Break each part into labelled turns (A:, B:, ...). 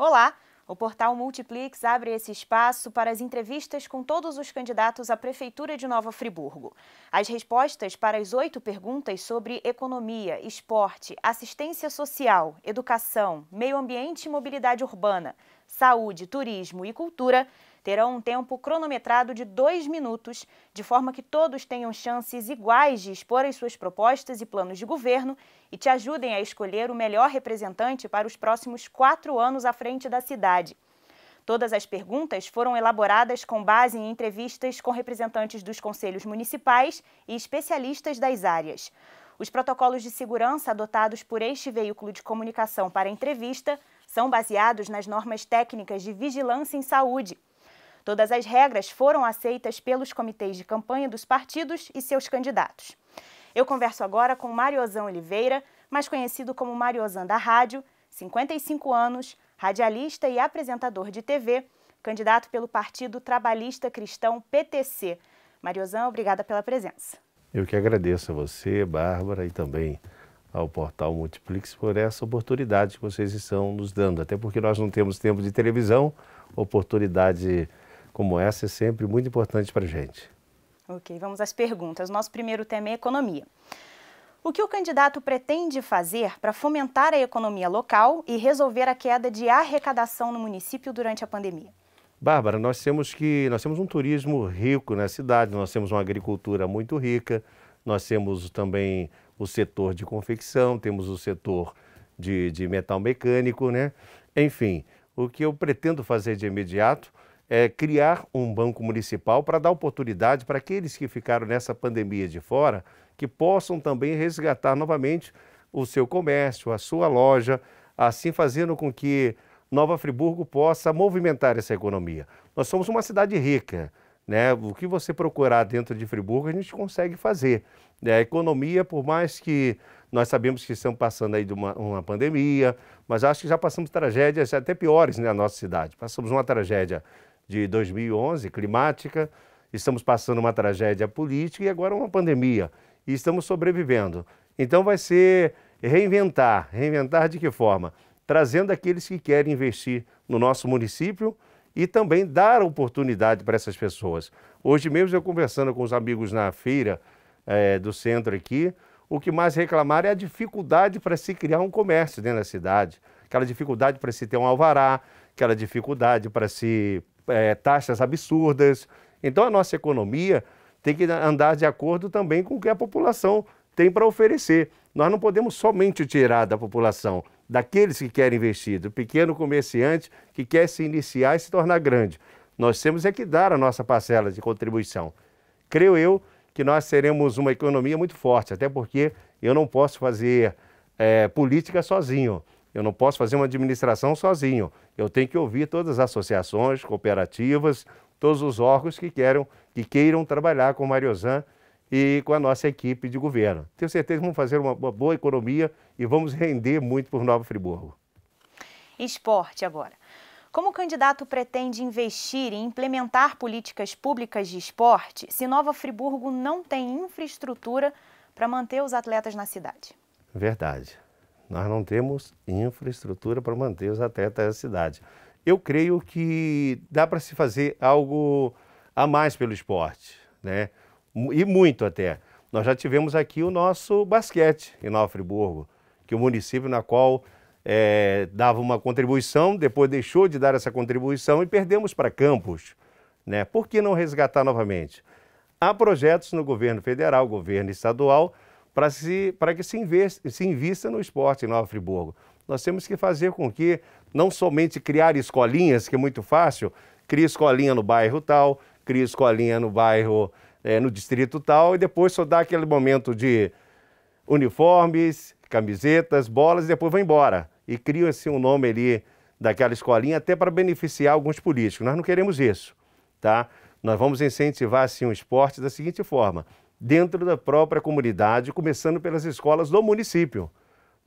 A: Olá! O portal Multiplix abre esse espaço para as entrevistas com todos os candidatos à Prefeitura de Nova Friburgo. As respostas para as oito perguntas sobre economia, esporte, assistência social, educação, meio ambiente e mobilidade urbana, saúde, turismo e cultura terão um tempo cronometrado de dois minutos, de forma que todos tenham chances iguais de expor as suas propostas e planos de governo e te ajudem a escolher o melhor representante para os próximos quatro anos à frente da cidade. Todas as perguntas foram elaboradas com base em entrevistas com representantes dos conselhos municipais e especialistas das áreas. Os protocolos de segurança adotados por este veículo de comunicação para a entrevista são baseados nas normas técnicas de vigilância em saúde, Todas as regras foram aceitas pelos comitês de campanha dos partidos e seus candidatos. Eu converso agora com Mariozão Oliveira, mais conhecido como Mariozão da Rádio, 55 anos, radialista e apresentador de TV, candidato pelo Partido Trabalhista Cristão PTC. Mariozão, obrigada pela presença.
B: Eu que agradeço a você, Bárbara, e também ao portal Multiplix por essa oportunidade que vocês estão nos dando, até porque nós não temos tempo de televisão, oportunidade como essa é sempre muito importante para a gente.
A: Ok, vamos às perguntas. Nosso primeiro tema é economia. O que o candidato pretende fazer para fomentar a economia local e resolver a queda de arrecadação no município durante a pandemia?
B: Bárbara, nós temos que nós temos um turismo rico na cidade, nós temos uma agricultura muito rica, nós temos também o setor de confecção, temos o setor de, de metal mecânico, né? Enfim, o que eu pretendo fazer de imediato é, criar um banco municipal para dar oportunidade para aqueles que ficaram nessa pandemia de fora que possam também resgatar novamente o seu comércio, a sua loja, assim fazendo com que Nova Friburgo possa movimentar essa economia. Nós somos uma cidade rica, né? O que você procurar dentro de Friburgo a gente consegue fazer. Né? A economia, por mais que nós sabemos que estamos passando aí de uma, uma pandemia, mas acho que já passamos tragédias até piores né, na nossa cidade. Passamos uma tragédia de 2011, climática, estamos passando uma tragédia política e agora uma pandemia, e estamos sobrevivendo. Então vai ser reinventar, reinventar de que forma? Trazendo aqueles que querem investir no nosso município e também dar oportunidade para essas pessoas. Hoje mesmo eu conversando com os amigos na feira é, do centro aqui, o que mais reclamaram é a dificuldade para se criar um comércio dentro da cidade, aquela dificuldade para se ter um alvará, aquela dificuldade para se é, taxas absurdas. Então a nossa economia tem que andar de acordo também com o que a população tem para oferecer. Nós não podemos somente tirar da população, daqueles que querem investir, do pequeno comerciante que quer se iniciar e se tornar grande. Nós temos é que dar a nossa parcela de contribuição. Creio eu que nós teremos uma economia muito forte, até porque eu não posso fazer é, política sozinho. Eu não posso fazer uma administração sozinho. Eu tenho que ouvir todas as associações, cooperativas, todos os órgãos que, queiram, que queiram trabalhar com o Mariozan e com a nossa equipe de governo. Tenho certeza que vamos fazer uma boa economia e vamos render muito por Nova Friburgo.
A: Esporte agora. Como o candidato pretende investir e implementar políticas públicas de esporte se Nova Friburgo não tem infraestrutura para manter os atletas na cidade?
B: Verdade. Nós não temos infraestrutura para manter os atletas da cidade. Eu creio que dá para se fazer algo a mais pelo esporte, né? E muito até. Nós já tivemos aqui o nosso basquete em Nova Friburgo, que é o município na qual é, dava uma contribuição, depois deixou de dar essa contribuição e perdemos para Campos. Né? Por que não resgatar novamente? Há projetos no governo federal, governo estadual, para se, que se, investe, se invista no esporte em Nova Friburgo. Nós temos que fazer com que não somente criar escolinhas, que é muito fácil, cria escolinha no bairro tal, cria escolinha no bairro, é, no distrito tal, e depois só dá aquele momento de uniformes, camisetas, bolas, e depois vai embora. E cria-se assim, um nome ali daquela escolinha até para beneficiar alguns políticos. Nós não queremos isso, tá? Nós vamos incentivar, assim, o esporte da seguinte forma dentro da própria comunidade, começando pelas escolas do município.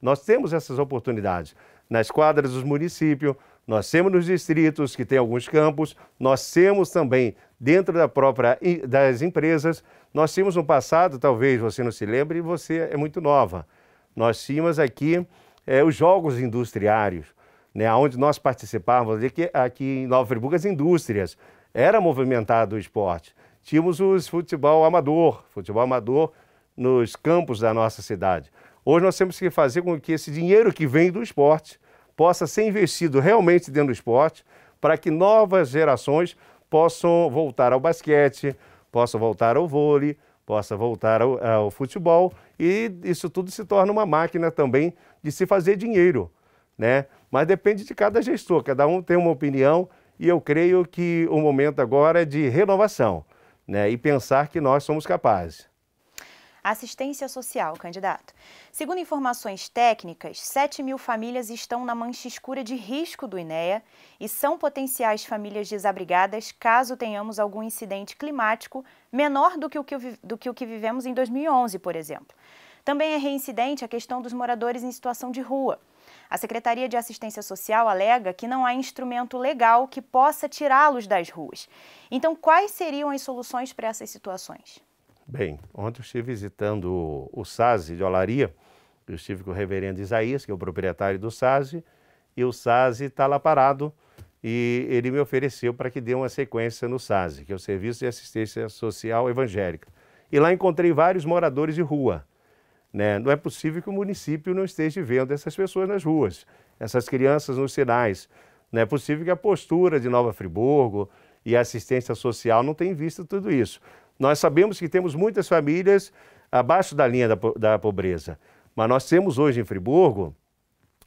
B: Nós temos essas oportunidades nas quadras dos municípios, nós temos nos distritos, que tem alguns campos, nós temos também dentro da própria das empresas. Nós tínhamos no passado, talvez você não se lembre, e você é muito nova. Nós tínhamos aqui é, os jogos industriários, né, onde nós participávamos aqui, aqui em Nova Friburgo, as indústrias. Era movimentado o esporte tínhamos os futebol amador, futebol amador nos campos da nossa cidade. Hoje nós temos que fazer com que esse dinheiro que vem do esporte possa ser investido realmente dentro do esporte para que novas gerações possam voltar ao basquete, possam voltar ao vôlei, possam voltar ao, ao futebol e isso tudo se torna uma máquina também de se fazer dinheiro, né? Mas depende de cada gestor, cada um tem uma opinião e eu creio que o momento agora é de renovação né, e pensar que nós somos capazes.
A: Assistência social, candidato. Segundo informações técnicas, 7 mil famílias estão na mancha escura de risco do INEA e são potenciais famílias desabrigadas caso tenhamos algum incidente climático menor do que o que, do que, o que vivemos em 2011, por exemplo. Também é reincidente a questão dos moradores em situação de rua. A Secretaria de Assistência Social alega que não há instrumento legal que possa tirá-los das ruas. Então, quais seriam as soluções para essas situações?
B: Bem, ontem eu estive visitando o SASE de Olaria. Eu estive com o reverendo Isaías, que é o proprietário do SASE, e o SASE está lá parado e ele me ofereceu para que dê uma sequência no SASE, que é o Serviço de Assistência Social Evangélica. E lá encontrei vários moradores de rua. Né? Não é possível que o município não esteja vendo essas pessoas nas ruas, essas crianças nos sinais. Não é possível que a postura de Nova Friburgo e a assistência social não tenha visto tudo isso. Nós sabemos que temos muitas famílias abaixo da linha da, da pobreza, mas nós temos hoje em Friburgo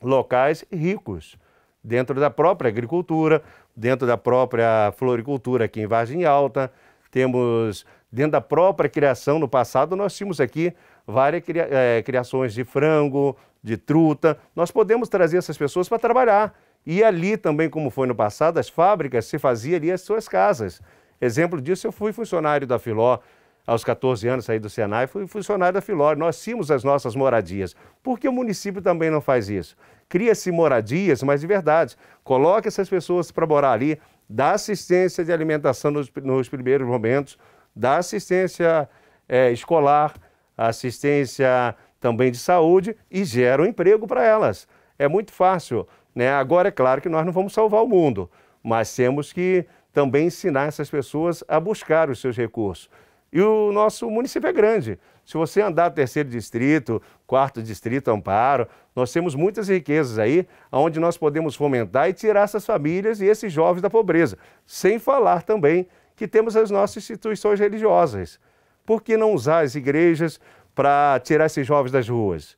B: locais ricos, dentro da própria agricultura, dentro da própria floricultura aqui em Vargem Alta, temos dentro da própria criação. No passado, nós tínhamos aqui várias cria, é, criações de frango, de truta. Nós podemos trazer essas pessoas para trabalhar. E ali também, como foi no passado, as fábricas se faziam ali as suas casas. Exemplo disso, eu fui funcionário da Filó aos 14 anos, saí do Senai, fui funcionário da Filó. Nós tínhamos as nossas moradias. Por que o município também não faz isso? Cria-se moradias, mas de verdade, coloca essas pessoas para morar ali, dá assistência de alimentação nos, nos primeiros momentos, dá assistência é, escolar, assistência também de saúde e gera um emprego para elas. É muito fácil. Né? Agora, é claro que nós não vamos salvar o mundo, mas temos que também ensinar essas pessoas a buscar os seus recursos. E o nosso município é grande. Se você andar terceiro distrito, quarto distrito, amparo, nós temos muitas riquezas aí, onde nós podemos fomentar e tirar essas famílias e esses jovens da pobreza. Sem falar também que temos as nossas instituições religiosas. Por que não usar as igrejas para tirar esses jovens das ruas?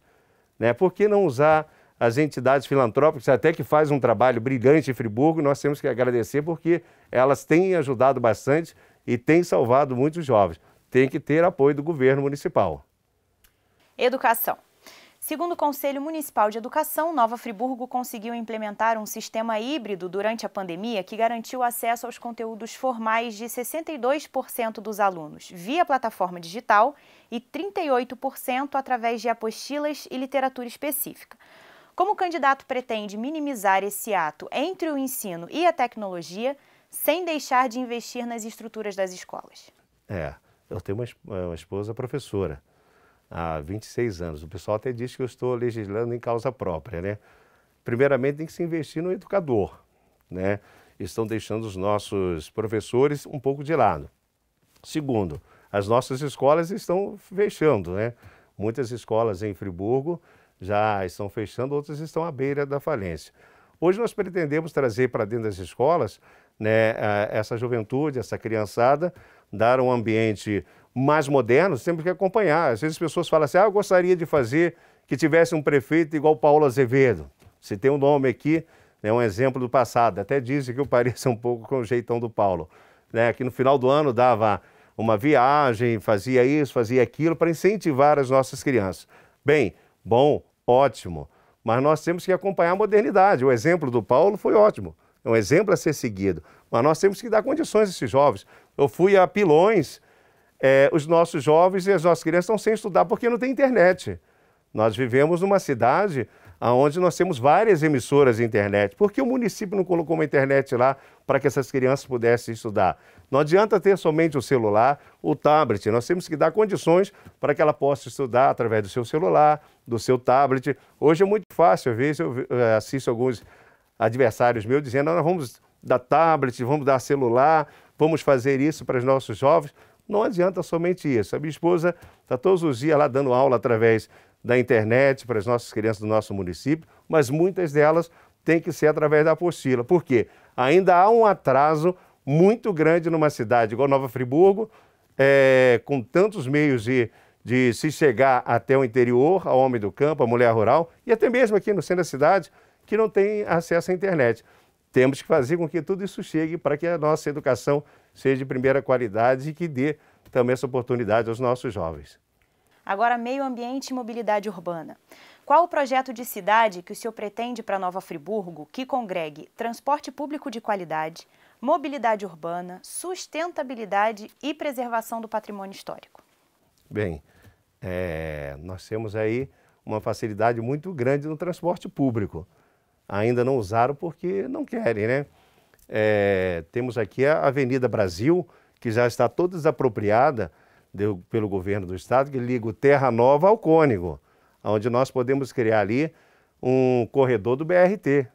B: Né? Por que não usar as entidades filantrópicas, até que faz um trabalho brilhante em Friburgo, nós temos que agradecer porque elas têm ajudado bastante e têm salvado muitos jovens. Tem que ter apoio do governo municipal.
A: Educação. Segundo o Conselho Municipal de Educação, Nova Friburgo conseguiu implementar um sistema híbrido durante a pandemia que garantiu acesso aos conteúdos formais de 62% dos alunos via plataforma digital e 38% através de apostilas e literatura específica. Como o candidato pretende minimizar esse ato entre o ensino e a tecnologia, sem deixar de investir nas estruturas das escolas?
B: É, eu tenho uma, uma esposa professora há 26 anos. O pessoal até diz que eu estou legislando em causa própria, né? Primeiramente, tem que se investir no educador, né? Estão deixando os nossos professores um pouco de lado. Segundo, as nossas escolas estão fechando, né? Muitas escolas em Friburgo já estão fechando, outras estão à beira da falência. Hoje nós pretendemos trazer para dentro das escolas né, essa juventude, essa criançada, dar um ambiente mais modernos, temos que acompanhar. Às vezes as pessoas falam assim, ah, eu gostaria de fazer que tivesse um prefeito igual Paulo Azevedo. Se tem um nome aqui, é né, um exemplo do passado. Até dizem que eu pareço um pouco com o jeitão do Paulo. Né, que no final do ano dava uma viagem, fazia isso, fazia aquilo, para incentivar as nossas crianças. Bem, bom, ótimo, mas nós temos que acompanhar a modernidade. O exemplo do Paulo foi ótimo, é um exemplo a ser seguido, mas nós temos que dar condições a esses jovens. Eu fui a Pilões, é, os nossos jovens e as nossas crianças estão sem estudar porque não tem internet. Nós vivemos numa cidade onde nós temos várias emissoras de internet. Por que o município não colocou uma internet lá para que essas crianças pudessem estudar? Não adianta ter somente o celular, o tablet. Nós temos que dar condições para que ela possa estudar através do seu celular, do seu tablet. Hoje é muito fácil, às vezes eu eh, assisto alguns adversários meus dizendo: nós vamos dar tablet, vamos dar celular, vamos fazer isso para os nossos jovens. Não adianta somente isso. A minha esposa está todos os dias lá dando aula através da internet para as nossas crianças do nosso município, mas muitas delas têm que ser através da apostila. Por quê? Ainda há um atraso muito grande numa cidade igual Nova Friburgo, é, com tantos meios de, de se chegar até o interior, ao homem do campo, à mulher rural, e até mesmo aqui no centro da cidade, que não tem acesso à internet. Temos que fazer com que tudo isso chegue para que a nossa educação seja de primeira qualidade e que dê também essa oportunidade aos nossos jovens.
A: Agora, meio ambiente e mobilidade urbana. Qual o projeto de cidade que o senhor pretende para Nova Friburgo que congregue transporte público de qualidade, mobilidade urbana, sustentabilidade e preservação do patrimônio histórico?
B: Bem, é, nós temos aí uma facilidade muito grande no transporte público. Ainda não usaram porque não querem, né? É, temos aqui a Avenida Brasil, que já está toda desapropriada de, pelo governo do estado, que liga o Terra Nova ao Cônigo, onde nós podemos criar ali um corredor do BRT,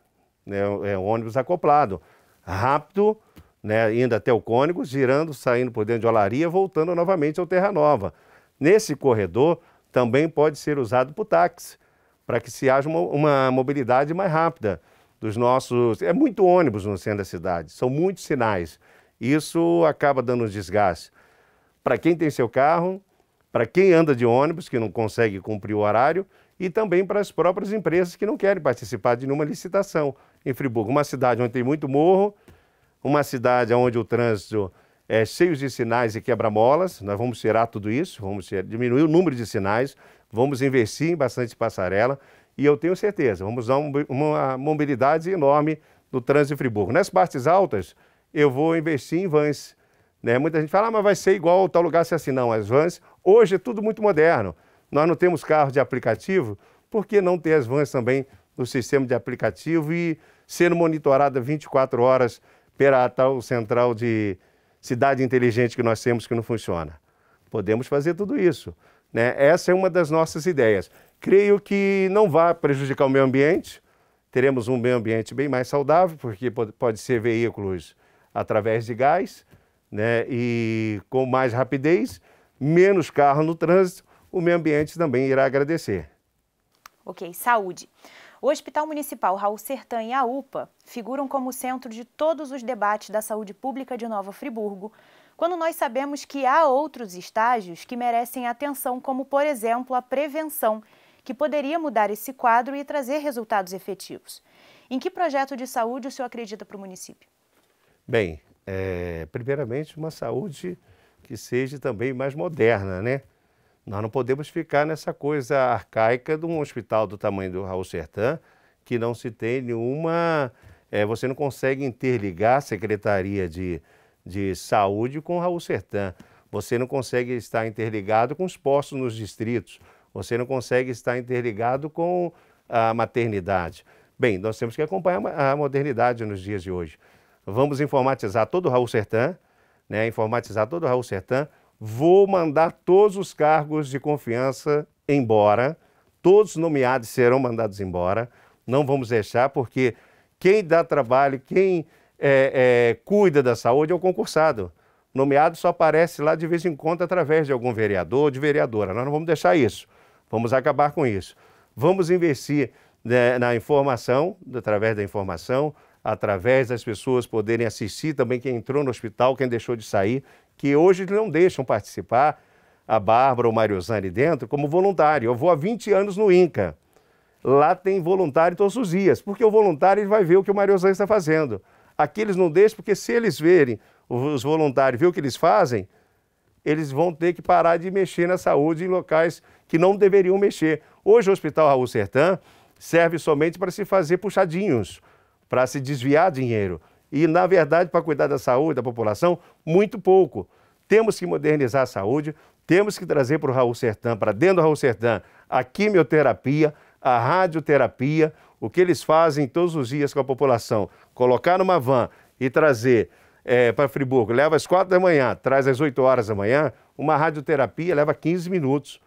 B: né, é um ônibus acoplado, rápido, né, indo até o Cônigo, girando, saindo por dentro de Olaria, voltando novamente ao Terra Nova. Nesse corredor também pode ser usado o táxi, para que se haja uma, uma mobilidade mais rápida dos nossos. É muito ônibus no centro da cidade, são muitos sinais. Isso acaba dando um desgaste. Para quem tem seu carro, para quem anda de ônibus, que não consegue cumprir o horário, e também para as próprias empresas que não querem participar de nenhuma licitação. Em Friburgo, uma cidade onde tem muito morro, uma cidade onde o trânsito é cheio de sinais e quebra-molas, nós vamos tirar tudo isso, vamos diminuir o número de sinais, vamos investir em bastante passarela e eu tenho certeza, vamos dar uma mobilidade enorme do trânsito de Friburgo. Nas partes altas, eu vou investir em vans. Né? Muita gente fala, ah, mas vai ser igual tal lugar se é assim. Não, as vans, hoje é tudo muito moderno. Nós não temos carros de aplicativo, por que não ter as vans também no sistema de aplicativo e sendo monitorada 24 horas pela tal central de cidade inteligente que nós temos que não funciona? Podemos fazer tudo isso. Né? Essa é uma das nossas ideias. Creio que não vai prejudicar o meio ambiente. Teremos um meio ambiente bem mais saudável, porque pode, pode ser veículos através de gás, né? E com mais rapidez, menos carro no trânsito, o meio ambiente também irá agradecer.
A: Ok, saúde. O Hospital Municipal Raul Sertã e a UPA figuram como centro de todos os debates da saúde pública de Nova Friburgo, quando nós sabemos que há outros estágios que merecem atenção, como, por exemplo, a prevenção que poderia mudar esse quadro e trazer resultados efetivos. Em que projeto de saúde o senhor acredita para o
B: município? Bem, é, primeiramente, uma saúde que seja também mais moderna, né? Nós não podemos ficar nessa coisa arcaica de um hospital do tamanho do Raul Sertã, que não se tem nenhuma. É, você não consegue interligar a Secretaria de, de Saúde com o Raul Sertã. Você não consegue estar interligado com os postos nos distritos. Você não consegue estar interligado com a maternidade. Bem, nós temos que acompanhar a modernidade nos dias de hoje. Vamos informatizar todo o Raul Sertã, né? informatizar todo o Raul Sertã. Vou mandar todos os cargos de confiança embora, todos nomeados serão mandados embora. Não vamos deixar, porque quem dá trabalho, quem é, é, cuida da saúde é o concursado. Nomeado só aparece lá de vez em quando através de algum vereador ou de vereadora. Nós não vamos deixar isso. Vamos acabar com isso. Vamos investir né, na informação, através da informação, através das pessoas poderem assistir também quem entrou no hospital, quem deixou de sair, que hoje não deixam participar a Bárbara ou Mariozane dentro como voluntário. Eu vou há 20 anos no INCA. Lá tem voluntário todos os dias, porque o voluntário ele vai ver o que o Mariozane está fazendo. Aqui eles não deixam, porque se eles verem, os voluntários, ver o que eles fazem, eles vão ter que parar de mexer na saúde em locais que não deveriam mexer. Hoje o Hospital Raul Sertã serve somente para se fazer puxadinhos, para se desviar dinheiro. E, na verdade, para cuidar da saúde da população, muito pouco. Temos que modernizar a saúde, temos que trazer para o Raul Sertã, para dentro do Raul Sertã, a quimioterapia, a radioterapia, o que eles fazem todos os dias com a população. Colocar numa van e trazer é, para Friburgo, leva às quatro da manhã, traz às 8 horas da manhã, uma radioterapia leva 15 minutos.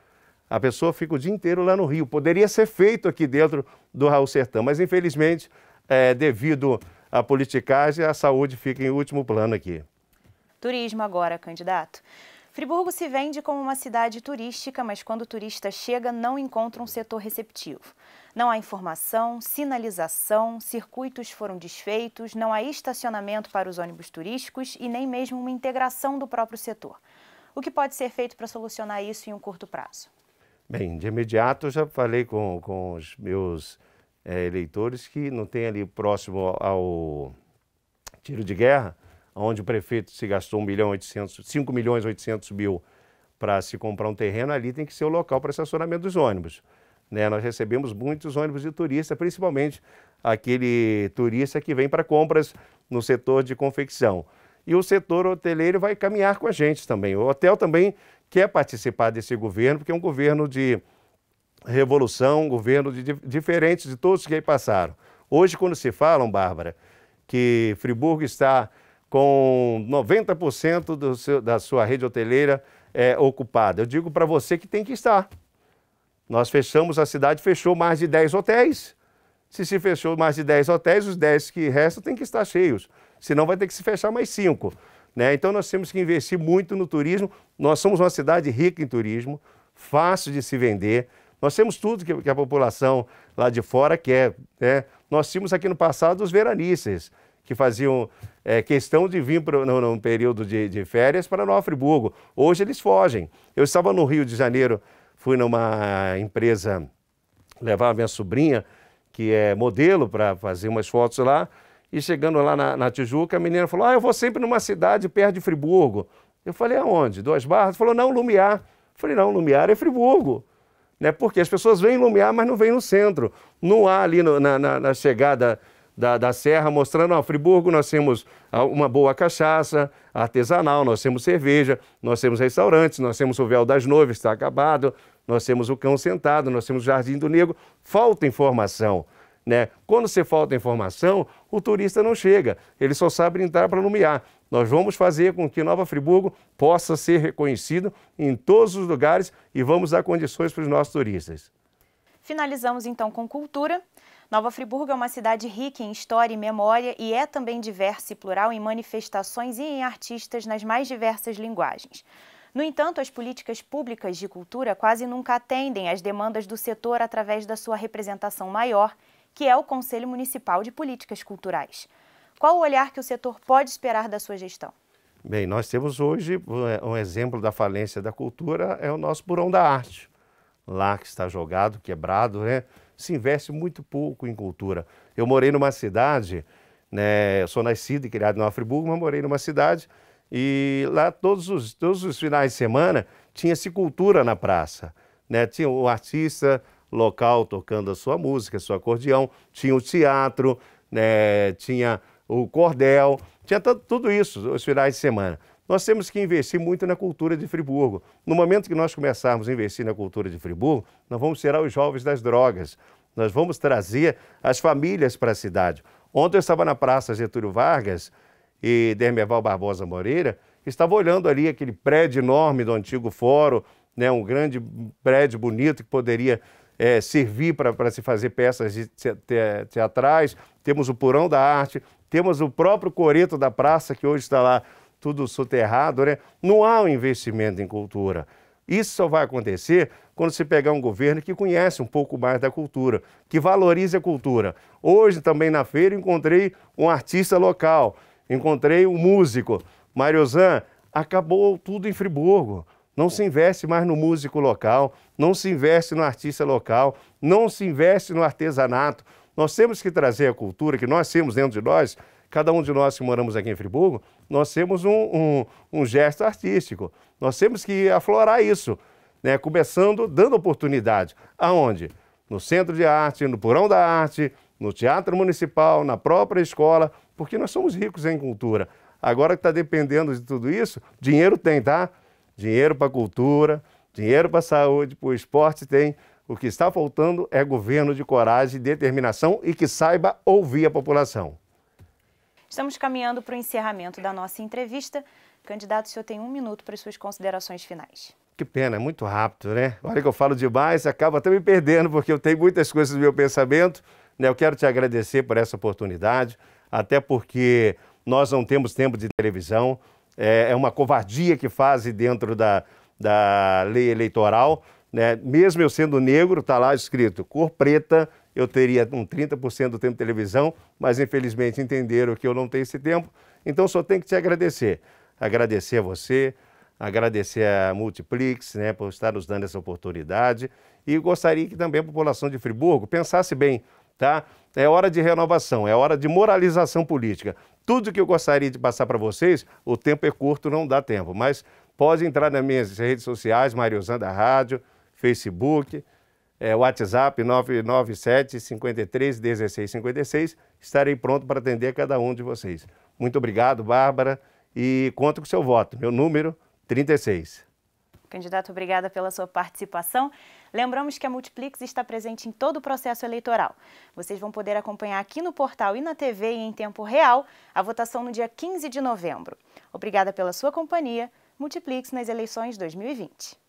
B: A pessoa fica o dia inteiro lá no Rio. Poderia ser feito aqui dentro do Raul Sertão, mas infelizmente, é, devido à politicagem, a saúde fica em último plano aqui.
A: Turismo agora, candidato. Friburgo se vende como uma cidade turística, mas quando o turista chega, não encontra um setor receptivo. Não há informação, sinalização, circuitos foram desfeitos, não há estacionamento para os ônibus turísticos e nem mesmo uma integração do próprio setor. O que pode ser feito para solucionar isso em um curto prazo?
B: Bem, de imediato eu já falei com, com os meus é, eleitores que não tem ali próximo ao tiro de guerra, onde o prefeito se gastou 1 milhão 800, 5 milhões 800 mil para se comprar um terreno, ali tem que ser o local para estacionamento dos ônibus. Né? Nós recebemos muitos ônibus de turista, principalmente aquele turista que vem para compras no setor de confecção. E o setor hoteleiro vai caminhar com a gente também. O hotel também quer participar desse governo, porque é um governo de revolução, um governo de, de, diferente de todos que aí passaram. Hoje, quando se falam, Bárbara, que Friburgo está com 90% seu, da sua rede hoteleira é, ocupada, eu digo para você que tem que estar. Nós fechamos, a cidade fechou mais de 10 hotéis. Se se fechou mais de 10 hotéis, os 10 que restam têm que estar cheios. Senão vai ter que se fechar mais 5. Né? Então nós temos que investir muito no turismo. Nós somos uma cidade rica em turismo, fácil de se vender. Nós temos tudo que, que a população lá de fora quer. Né? Nós tínhamos aqui no passado os veranistas, que faziam é, questão de vir pro, no, num período de, de férias para Nova Friburgo. Hoje eles fogem. Eu estava no Rio de Janeiro, fui numa empresa levar a minha sobrinha, que é modelo, para fazer umas fotos lá. E chegando lá na, na Tijuca, a menina falou: Ah, eu vou sempre numa cidade perto de Friburgo. Eu falei: Aonde? Duas Barras? Falou: Não, Lumiar. Eu falei: Não, Lumiar é Friburgo. Né? Porque as pessoas vêm em Lumiar, mas não vêm no centro. Não há ali no, na, na, na, chegada da, da serra mostrando: Ó, Friburgo, nós temos uma boa cachaça artesanal, nós temos cerveja, nós temos restaurantes, nós temos o Véu das noivas, está acabado, nós temos o Cão Sentado, nós temos o Jardim do Negro. Falta informação. Né? Quando você falta informação, o turista não chega, ele só sabe entrar para nomear. Nós vamos fazer com que Nova Friburgo possa ser reconhecido em todos os lugares e vamos dar condições para os nossos turistas.
A: Finalizamos então com cultura. Nova Friburgo é uma cidade rica em história e memória e é também diversa e plural em manifestações e em artistas nas mais diversas linguagens. No entanto, as políticas públicas de cultura quase nunca atendem às demandas do setor através da sua representação maior que é o Conselho Municipal de Políticas Culturais. Qual o olhar que o setor pode esperar da sua gestão?
B: Bem, nós temos hoje um exemplo da falência da cultura, é o nosso Burão da Arte. Lá que está jogado, quebrado, né? se investe muito pouco em cultura. Eu morei numa cidade, né? eu sou nascido e criado em Friburgo, mas morei numa cidade e lá todos os, todos os finais de semana tinha-se cultura na praça. Né? Tinha o artista, local tocando a sua música, seu acordeão, tinha o teatro, né, tinha o cordel, tinha tudo isso os finais de semana. Nós temos que investir muito na cultura de Friburgo. No momento que nós começarmos a investir na cultura de Friburgo, nós vamos tirar os jovens das drogas, nós vamos trazer as famílias para a cidade. Ontem eu estava na Praça Getúlio Vargas e Dermeval Barbosa Moreira, estava olhando ali aquele prédio enorme do antigo fórum, né, um grande prédio bonito que poderia é, servir para se fazer peças te, te, teatrais, temos o Porão da Arte, temos o próprio Coreto da Praça, que hoje está lá tudo soterrado, né? Não há um investimento em cultura. Isso só vai acontecer quando se pegar um governo que conhece um pouco mais da cultura, que valorize a cultura. Hoje também na feira encontrei um artista local, encontrei um músico, Mariozan, acabou tudo em Friburgo. Não se investe mais no músico local, não se investe no artista local, não se investe no artesanato. Nós temos que trazer a cultura que nós temos dentro de nós, cada um de nós que moramos aqui em Friburgo, nós temos um, um, um gesto artístico. Nós temos que aflorar isso, né? começando dando oportunidade. Aonde? No Centro de Arte, no Porão da Arte, no Teatro Municipal, na própria escola, porque nós somos ricos em cultura. Agora que está dependendo de tudo isso, dinheiro tem, tá? dinheiro para a cultura, dinheiro para a saúde, para o esporte tem. O que está faltando é governo de coragem, determinação e que saiba ouvir a população.
A: Estamos caminhando para o encerramento da nossa entrevista. Candidato, o senhor tem um minuto para as suas considerações
B: finais. Que pena, é muito rápido, né? Olha que eu falo demais, acaba até me perdendo, porque eu tenho muitas coisas no meu pensamento. Né? Eu quero te agradecer por essa oportunidade, até porque nós não temos tempo de televisão, é, é uma covardia que fazem dentro da, da lei eleitoral. Né? Mesmo eu sendo negro, está lá escrito cor preta, eu teria um 30% do tempo de televisão, mas infelizmente entenderam que eu não tenho esse tempo. Então só tenho que te agradecer. Agradecer a você, agradecer a Multiplix né, por estar nos dando essa oportunidade e gostaria que também a população de Friburgo pensasse bem, tá? É hora de renovação, é hora de moralização política tudo que eu gostaria de passar para vocês, o tempo é curto, não dá tempo, mas pode entrar nas minhas redes sociais, Mariozanda Rádio, Facebook, é, WhatsApp 997 53 16 56. Estarei pronto para atender cada um de vocês. Muito obrigado, Bárbara, e conto com o seu voto. Meu número 36.
A: Candidato, obrigada pela sua participação. Lembramos que a Multiplix está presente em todo o processo eleitoral. Vocês vão poder acompanhar aqui no portal e na TV e em tempo real a votação no dia 15 de novembro. Obrigada pela sua companhia. Multiplix nas eleições 2020.